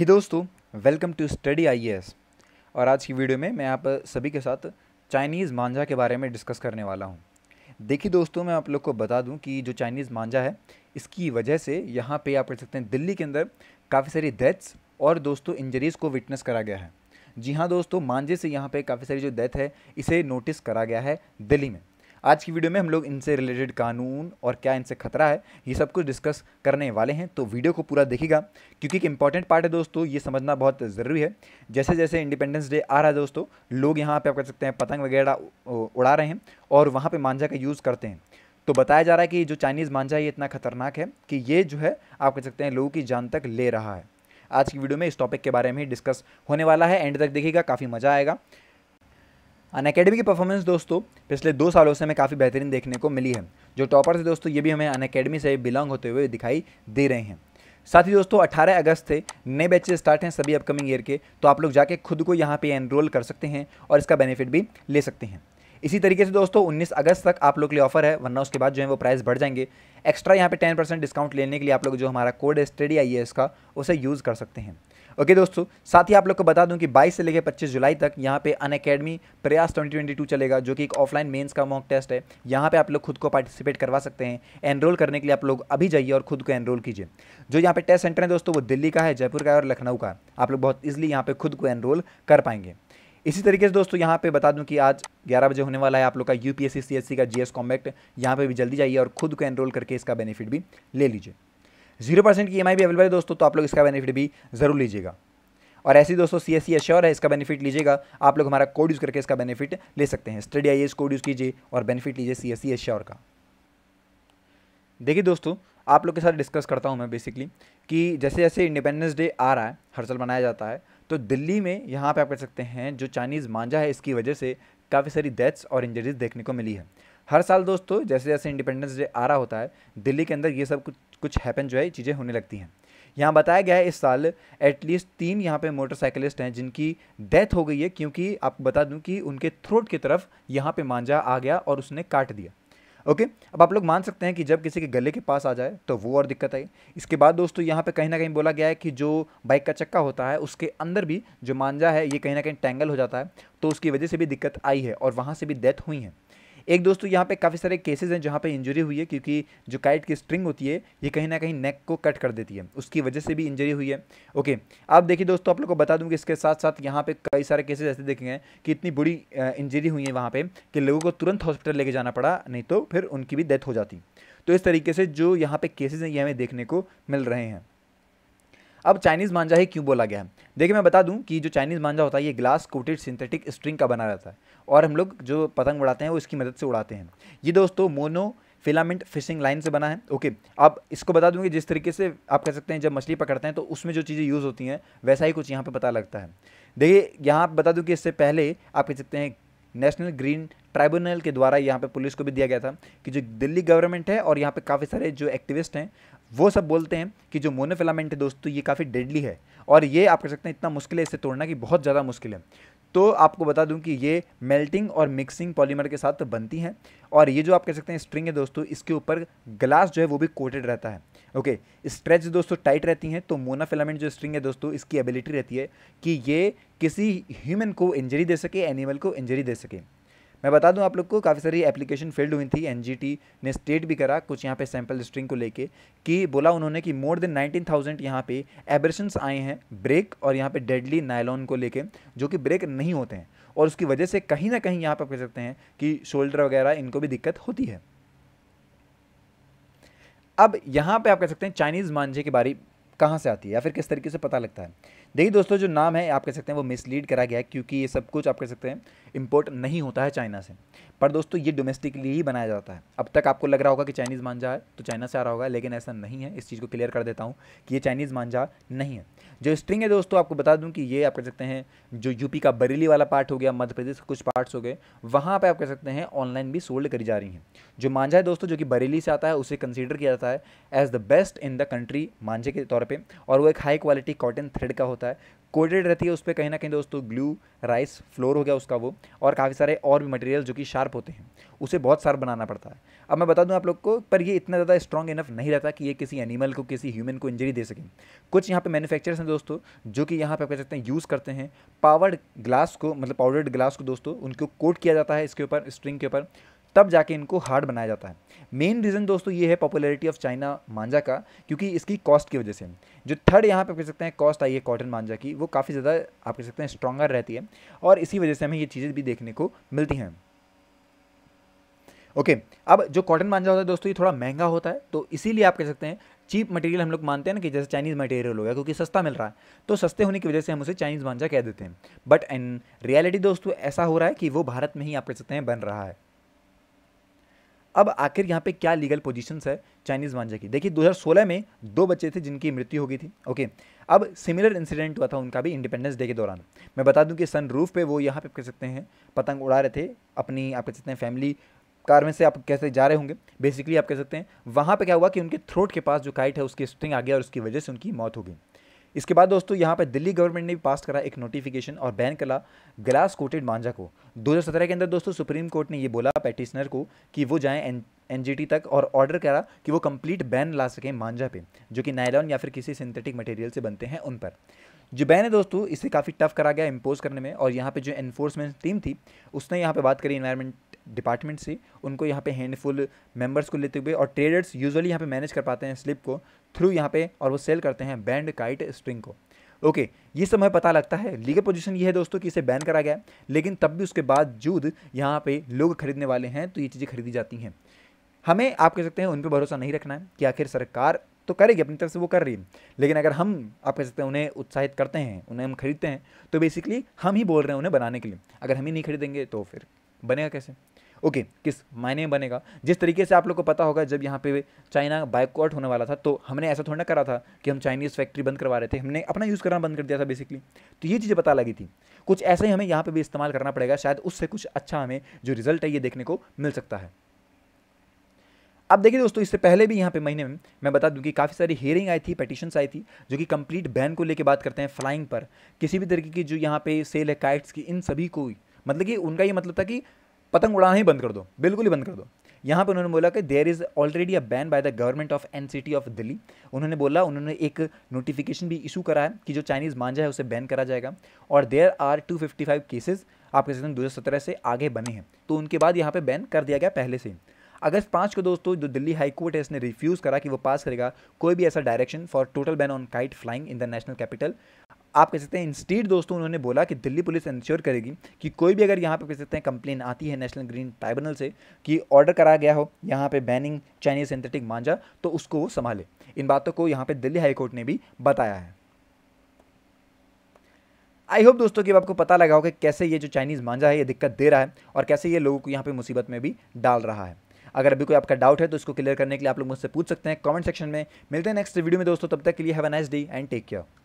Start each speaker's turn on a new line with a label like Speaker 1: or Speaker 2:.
Speaker 1: ही दोस्तों welcome to study IAS और आज की वीडियो में मैं आप सभी के साथ चाइनीज़ मांझा के बारे में डिस्कस करने वाला हूँ देखिए दोस्तों मैं आप लोग को बता दूं कि जो चाइनीज़ मांझा है इसकी वजह से यहाँ पे आप देख सकते हैं दिल्ली के अंदर काफ़ी सारी डेथ्स और दोस्तों इंजरीज़ को विटनेस करा गया है जी हाँ दोस्तों मांझे से यहाँ पर काफ़ी सारी जो डेथ है इसे नोटिस करा गया है दिल्ली में आज की वीडियो में हम लोग इनसे रिलेटेड कानून और क्या इनसे खतरा है ये सब कुछ डिस्कस करने वाले हैं तो वीडियो को पूरा देखिएगा क्योंकि एक इंपॉर्टेंट पार्ट है दोस्तों ये समझना बहुत ज़रूरी है जैसे जैसे इंडिपेंडेंस डे आ रहा है दोस्तों लोग यहाँ पर आप कह सकते हैं पतंग वगैरह उड़ा रहे हैं और वहाँ पर मांझा का यूज़ करते हैं तो बताया जा रहा है कि जो चाइनीज़ मांझा ये इतना खतरनाक है कि ये जो है आप कह सकते हैं लोगों की जान तक ले रहा है आज की वीडियो में इस टॉपिक के बारे में ही डिस्कस होने वाला है एंड तक देखिएगा काफ़ी मज़ा आएगा अनकेडमी की परफॉर्मेंस दोस्तों पिछले दो सालों से हमें काफ़ी बेहतरीन देखने को मिली है जो टॉपर थे दोस्तों ये भी हमें अनएकेडमी से बिलोंग होते हुए दिखाई दे रहे हैं साथ ही दोस्तों 18 अगस्त से नए बैचेज स्टार्ट हैं सभी अपकमिंग ईयर के तो आप लोग जाके खुद को यहाँ पे एनरोल कर सकते हैं और इसका बेनिफिट भी ले सकते हैं इसी तरीके से दोस्तों 19 अगस्त तक आप लोग के लिए ऑफर है वरना उसके बाद जो है वो प्राइस बढ़ जाएंगे एक्स्ट्रा यहाँ पे 10 परसेंट डिस्काउंट लेने के लिए आप लोग जो हमारा कोड है स्टडी आई का उसे यूज़ कर सकते हैं ओके दोस्तों साथ ही आप लोग को बता दूं कि 22 से लेकर 25 जुलाई तक यहाँ पे अन अकेडमी प्रयास 2022 चलेगा जो कि एक ऑफलाइन मेंस का मॉक टेस्ट है यहाँ पे आप लोग खुद को पार्टिसिपेट करवा सकते हैं एनरोल करने के लिए आप लोग अभी जाइए और खुद को एनरोल कीजिए जो यहाँ पे टेस्ट सेंटर है दोस्तों वो दिल्ली का है जयपुर का है और लखनऊ का आप लोग बहुत ईजिली यहाँ पर खुद को एनरोल कर पाएंगे इसी तरीके से दोस्तों यहाँ पे बता दूं कि आज 11 बजे होने वाला है आप लोग का यू पी एस का जीएस कॉम्बैक्ट यहाँ पे भी जल्दी जाइए और खुद को एनरोल करके इसका बेनिफिट भी ले लीजिए जीरो परसेंट की ई e भी अवेलेबल है दोस्तों तो आप लोग इसका बेनिफिट भी जरूर लीजिएगा और ऐसे दोस्तों सी एस सी एश्योर है इसका बेनिफिट लीजिएगा आप लोग हमारा कोड यूज़ करके इसका बेनिफिट ले सकते हैं स्टडी आई कोड यूज़ कीजिए और बेनिफिट लीजिए सी एस सी एश्योर का देखिए दोस्तों आप लोग के साथ डिस्कस करता हूँ मैं बेसिकली कि जैसे जैसे इंडिपेंडेंस डे आ रहा है हर साल मनाया जाता है तो दिल्ली में यहाँ पे आप कह सकते हैं जो चाइनीज़ मांझा है इसकी वजह से काफ़ी सारी डेथ्स और इंजरीज देखने को मिली है हर साल दोस्तों जैसे जैसे इंडिपेंडेंस डे आ रहा होता है दिल्ली के अंदर ये सब कुछ कुछ हैपन जो है चीज़ें होने लगती हैं यहाँ बताया गया है इस साल एटलीस्ट तीन यहाँ पे मोटरसाइकिलिस्ट हैं जिनकी डेथ हो गई है क्योंकि आपको बता दूं कि उनके थ्रोट की तरफ यहाँ पे मांझा आ गया और उसने काट दिया ओके अब आप लोग मान सकते हैं कि जब किसी के गले के पास आ जाए तो वो और दिक्कत आई इसके बाद दोस्तों यहाँ पे कहीं ना कहीं बोला गया है कि जो बाइक का चक्का होता है उसके अंदर भी जो मांझा है ये कहीं ना कहीं टैंगल हो जाता है तो उसकी वजह से भी दिक्कत आई है और वहाँ से भी डेथ हुई है एक दोस्तों तो यहाँ पे काफ़ी सारे केसेस हैं जहाँ पे इंजरी हुई है क्योंकि जो काइट की स्ट्रिंग होती है ये कहीं ना कहीं नेक को कट कर देती है उसकी वजह से भी इंजरी हुई है ओके अब देखिए दोस्तों आप लोग को बता दूँ कि इसके साथ साथ यहाँ पे कई सारे केसेज ऐसे देखे हैं कि इतनी बुरी इंजरी हुई है वहाँ पर कि लोगों को तुरंत हॉस्पिटल लेके जाना पड़ा नहीं तो फिर उनकी भी डेथ हो जाती तो इस तरीके से जो यहाँ पर केसेज हैं ये हमें देखने को मिल रहे हैं अब चाइनीज़ मांझा ही क्यों बोला गया है देखिए मैं बता दूं कि जो चाइनीज़ मांझा होता है ये ग्लास कोटेड सिंथेटिक स्ट्रिंग का बना रहता है और हम लोग जो पतंग उड़ाते हैं वो इसकी मदद से उड़ाते हैं ये दोस्तों मोनो फिलामेंट फिशिंग लाइन से बना है ओके आप इसको बता दूंगी जिस तरीके से आप कह सकते हैं जब मछली पकड़ते हैं तो उसमें जो चीज़ें यूज़ होती हैं वैसा ही कुछ यहाँ पर पता लगता है देखिए यहाँ आप बता दूँ कि इससे पहले आप कह सकते हैं नेशनल ग्रीन ट्राइब्यूनल के द्वारा यहाँ पे पुलिस को भी दिया गया था कि जो दिल्ली गवर्नमेंट है और यहाँ पे काफ़ी सारे जो एक्टिविस्ट हैं वो सब बोलते हैं कि जो मोनोफिलामेंट है दोस्तों ये काफ़ी डेडली है और ये आप कह सकते हैं इतना मुश्किल है इसे तोड़ना कि बहुत ज़्यादा मुश्किल है तो आपको बता दूं कि ये मेल्टिंग और मिक्सिंग पॉलीमर के साथ बनती हैं और ये जो आप कह सकते हैं स्ट्रिंग है दोस्तों इसके ऊपर ग्लास जो है वो भी कोटेड रहता है ओके स्ट्रेच दोस्तों टाइट रहती हैं तो मोनाफिलामेंट जो स्ट्रिंग है दोस्तों इसकी एबिलिटी रहती है कि ये किसी ह्यूमन को इंजरी दे सके एनिमल को इंजरी दे सके मैं बता दूं आप लोग को काफ़ी सारी एप्लीकेशन फिल्ड हुई थी एनजीटी ने स्टेट भी करा कुछ यहाँ पे सैम्पल स्ट्रिंग को लेके कि बोला उन्होंने कि मोर देन 19,000 थाउजेंड यहाँ पे एबरेशंस आए हैं ब्रेक और यहाँ पे डेडली नायलॉन को लेके जो कि ब्रेक नहीं होते हैं और उसकी वजह से कहीं ना कहीं यहाँ पर कह सकते हैं कि शोल्डर वगैरह इनको भी दिक्कत होती है अब यहाँ पर आप कह सकते हैं चाइनीज़ मांझे के बारे कहाँ से आती है या फिर किस तरीके से पता लगता है देखिए दोस्तों जो नाम है आप कह सकते हैं वो मिसलीड करा गया है क्योंकि ये सब कुछ आप कह सकते हैं इम्पोर्ट नहीं होता है चाइना से पर दोस्तों ये डोमेस्टिकली ही बनाया जाता है अब तक आपको लग रहा होगा कि चाइनीज़ मांझा है तो चाइना से आ रहा होगा लेकिन ऐसा नहीं है इस चीज़ को क्लियर कर देता हूँ कि ये चाइनीज़ मांझा नहीं है जो स्ट्रिंग है दोस्तों आपको बता दूँ कि ये आप कह सकते हैं जो यूपी का बरेली वाला पार्ट हो गया मध्य प्रदेश कुछ पार्ट्स हो गए वहाँ पर आप कह सकते हैं ऑनलाइन भी सोल्ड करी जा रही हैं जो मांझा है दोस्तों जो कि बरेली से आता है उसे कंसिडर किया जाता है as the best in the country मांझे के तौर पर और वो एक हाई क्वालिटी कॉटन थ्रेड का होता है कोटेड रहती है उस पर कहीं ना कहीं दोस्तों ग्लू राइस फ्लोर हो गया उसका वो और काफ़ी सारे और भी मटेरियल जो कि शार्प होते हैं उसे बहुत शार्प बनाना पड़ता है अब मैं बता दूं आप लोग को पर ये इतना ज़्यादा स्ट्रॉन्ग इनफ नहीं रहता कि ये किसी एनिमल को किसी ह्यूमन को इंजरी दे सकें कुछ यहाँ पे मैन्युफैक्चरर्स हैं दोस्तों जो कि यहाँ पे आप कह सकते हैं यूज़ करते हैं पावर्ड ग्लास को मतलब पाउडर्ड ग्लास को दोस्तों उनको कोट किया जाता है इसके ऊपर स्ट्रिंग के ऊपर तब जाके इनको हार्ड बनाया जाता है मेन रीज़न दोस्तों ये है पॉपुलैरिटी ऑफ चाइना मांझा का क्योंकि इसकी कॉस्ट की वजह से जो थर्ड यहाँ पे कह सकते हैं कॉस्ट आई है कॉटन मांझा की वो काफ़ी ज़्यादा आप कह सकते हैं स्ट्रॉगर रहती है और इसी वजह से हमें ये चीज़ें भी देखने को मिलती हैं ओके okay, अब जो कॉटन मांझा होता है दोस्तों ये थोड़ा महंगा होता है तो इसीलिए आप कह सकते हैं चीप मटेरियल हम लोग मानते हैं ना कि जैसे चाइनीज़ मटेरियल हो गया क्योंकि सस्ता मिल रहा है तो सस्ते होने की वजह से हम उसे चाइनीज़ मांझा कह देते हैं बट इन रियलिटी दोस्तों ऐसा हो रहा है कि वो भारत में ही आप कह सकते हैं बन रहा है अब आखिर यहाँ पे क्या लीगल पोजीशंस है चाइनीज़ वांजा की देखिए 2016 में दो बच्चे थे जिनकी मृत्यु हो गई थी ओके अब सिमिलर इंसिडेंट हुआ था उनका भी इंडिपेंडेंस डे के दौरान मैं बता दूं कि सन रूफ पे वो यहाँ पे कह सकते हैं पतंग उड़ा रहे थे अपनी आप कह सकते हैं फैमिली कार में से आप कैसे जा रहे होंगे बेसिकली आप कह सकते हैं वहाँ पर क्या हुआ कि उनके थ्रोट के पास जो काइट है उसकी स्ट्रिंग आ गया और उसकी वजह से उनकी मौत हो गई इसके बाद दोस्तों यहाँ पर दिल्ली गवर्नमेंट ने भी पास करा एक नोटिफिकेशन और बैन करा ग्लास कोटेड मांझा को 2017 के अंदर दोस्तों सुप्रीम कोर्ट ने ये बोला पेटिशनर को कि वो जाएँ एन एन तक और ऑर्डर करा कि वो कंप्लीट बैन ला सकें मांझा पे जो कि नायलॉन या फिर किसी सिंथेटिक मटेरियल से बनते हैं उन पर जो बैन है दोस्तों इसे काफ़ी टफ करा गया इम्पोज करने में और यहाँ पे जो एनफोर्समेंट टीम थी उसने यहाँ पे बात करी इन्वायरमेंट डिपार्टमेंट से उनको यहाँ पे हैंडफुल मेंबर्स को लेते हुए और ट्रेडर्स यूजुअली यहाँ पे मैनेज कर पाते हैं स्लिप को थ्रू यहाँ पे और वो सेल करते हैं बैंड काइट स्ट्रिंग को ओके okay, ये सब हमें पता लगता है लीगल पोजीशन ये है दोस्तों कि इसे बैन करा गया लेकिन तब भी उसके बावजूद यहाँ पर लोग खरीदने वाले हैं तो ये चीज़ें खरीदी जाती हैं हमें आप कह सकते हैं उन पर भरोसा नहीं रखना है कि आखिर सरकार तो करेगी अपनी तरफ से वो कर रही है लेकिन अगर हम आप कह सकते हैं उन्हें उत्साहित करते हैं उन्हें हम खरीदते हैं तो बेसिकली हम ही बोल रहे हैं उन्हें बनाने के लिए अगर हम ही नहीं खरीदेंगे तो फिर बनेगा कैसे ओके किस मायने में बनेगा जिस तरीके से आप लोग को पता होगा जब यहाँ पे चाइना बाइकआउट होने वाला था तो हमने ऐसा थोड़ा ना करा था कि हम चाइनीज़ फैक्ट्री बंद करवा रहे थे हमने अपना यूज़ करना बंद कर दिया था बेसिकली तो ये चीज़ें पता लगी थी कुछ ऐसा ही हमें यहाँ पर भी इस्तेमाल करना पड़ेगा शायद उससे कुछ अच्छा हमें जो रिजल्ट है ये देखने को मिल सकता है अब देखिए दोस्तों इससे पहले भी यहाँ पे महीने में मैं बता दूं कि काफ़ी सारी हेयरिंग आई थी पटिशन्स आई थी जो कि कंप्लीट बैन को लेके बात करते हैं फ्लाइंग पर किसी भी तरीके की जो यहाँ पे सेल है काइट्स की इन सभी को मतलब कि उनका ये मतलब था कि पतंग उड़ाना ही बंद कर दो बिल्कुल ही बंद कर दो यहाँ पर उन्होंने बोला कि there is already a ban by the government of NCT of Delhi उन्होंने बोला उन्होंने एक नोटिफिकेशन भी इशू करा है कि जो चाइनीज़ मांझा है उसे बैन करा जाएगा और there are two fifty five cases आप कह सकते हैं दो हज़ार सत्रह से आगे बने हैं तो उनके बाद यहाँ पर बैन कर दिया गया पहले से ही अगस्त पाँच को दोस्तों जो दिल्ली हाई कोर्ट है इसने रिफ्यूज़ करा कि वो पास करेगा कोई भी ऐसा direction for total ban on kite flying in the national capital आप कह सकते हैं इंस्टीट दोस्तों उन्होंने बोला कि दिल्ली पुलिस इंश्योर करेगी कि कोई भी अगर यहाँ पर कह सकते हैं कंप्लेन आती है नेशनल ग्रीन ट्राइब्यूनल से कि ऑर्डर कराया गया हो यहाँ पे बैनिंग चाइनीज सिंथेटिक मांझा तो उसको वो संभाले इन बातों को यहाँ पे दिल्ली हाईकोर्ट ने भी बताया है आई होप दोस्तों कि आपको पता लगा हो कि कैसे ये जो चाइनीज़ मांझा है ये दिक्कत दे रहा है और कैसे ये लोगों को यहाँ पे मुसीबत में भी डाल रहा है अगर अभी कोई आपका डाउट है तो इसको क्लियर करने के लिए आप लोग मुझसे पूछ सकते हैं कमेंट सेक्शन में मिलते हैं नेक्स्ट वीडियो में दोस्तों तब तक के लिए have a nice day and take care